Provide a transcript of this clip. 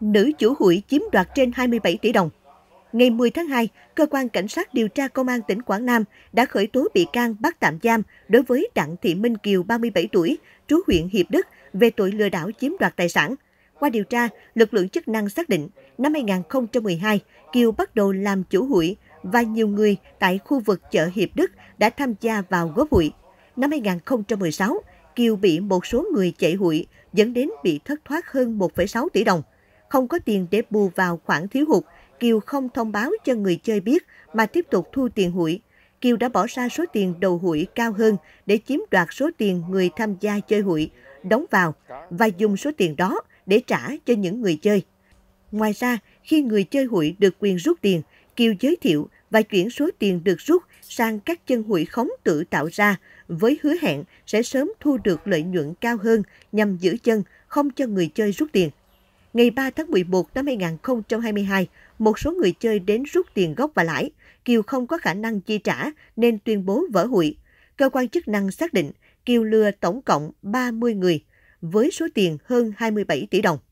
nữ chủ hụi chiếm đoạt trên 27 tỷ đồng. Ngày 10 tháng 2, Cơ quan Cảnh sát điều tra Công an tỉnh Quảng Nam đã khởi tố bị can bắt tạm giam đối với Đặng Thị Minh Kiều, 37 tuổi, trú huyện Hiệp Đức, về tội lừa đảo chiếm đoạt tài sản. Qua điều tra, lực lượng chức năng xác định, năm 2012, Kiều bắt đầu làm chủ hụi và nhiều người tại khu vực chợ Hiệp Đức đã tham gia vào góp hụi. Năm 2016, Kiều bị một số người chạy hụi, dẫn đến bị thất thoát hơn 1,6 tỷ đồng – không có tiền để bù vào khoản thiếu hụt, Kiều không thông báo cho người chơi biết mà tiếp tục thu tiền hụi. Kiều đã bỏ ra số tiền đầu hụi cao hơn để chiếm đoạt số tiền người tham gia chơi hụi, đóng vào và dùng số tiền đó để trả cho những người chơi. Ngoài ra, khi người chơi hụi được quyền rút tiền, Kiều giới thiệu và chuyển số tiền được rút sang các chân hụi khống tự tạo ra với hứa hẹn sẽ sớm thu được lợi nhuận cao hơn nhằm giữ chân, không cho người chơi rút tiền. Ngày 3 tháng 11 năm 2022, một số người chơi đến rút tiền gốc và lãi. Kiều không có khả năng chi trả nên tuyên bố vỡ hụi. Cơ quan chức năng xác định Kiều lừa tổng cộng 30 người với số tiền hơn 27 tỷ đồng.